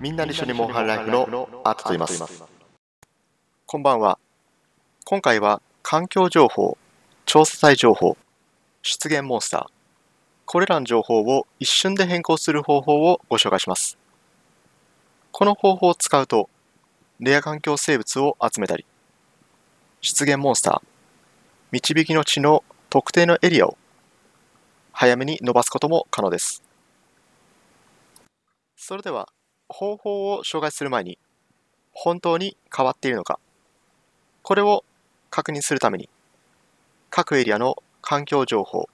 みんなで一緒にモンハンライフのアートと言います。こんばんは。今回は環境情報、調査隊情報、出現モンスター、これらの情報を一瞬で変更する方法をご紹介します。この方法を使うと、レア環境生物を集めたり、出現モンスター、導きの地の特定のエリアを早めに伸ばすことも可能です。それでは方法を紹介する前に本当に変わっているのか、これを確認するために、各エリアの環境情報、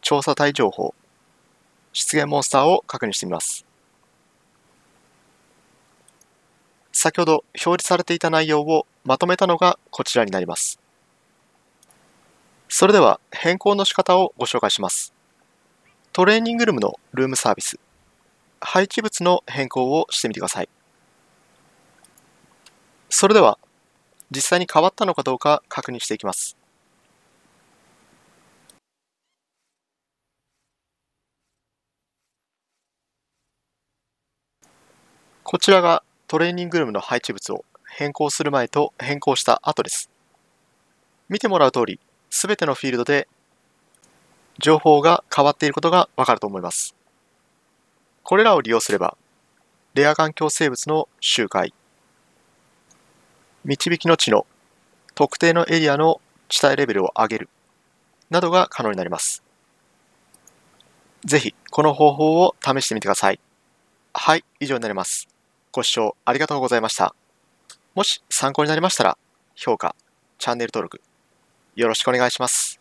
調査隊情報、出現モンスターを確認してみます。先ほど表示されていた内容をまとめたのがこちらになります。それでは変更の仕方をご紹介します。トレーニングルームのルームサービス。配置物の変更をしてみてください。それでは、実際に変わったのかどうか確認していきます。こちらがトレーニングルームの配置物を変更する前と変更した後です。見てもらう通り、すべてのフィールドで情報が変わっていることがわかると思います。これらを利用すれば、レア環境生物の周回、導きの地の特定のエリアの地帯レベルを上げるなどが可能になります。ぜひ、この方法を試してみてください。はい、以上になります。ご視聴ありがとうございました。もし参考になりましたら、評価、チャンネル登録、よろしくお願いします。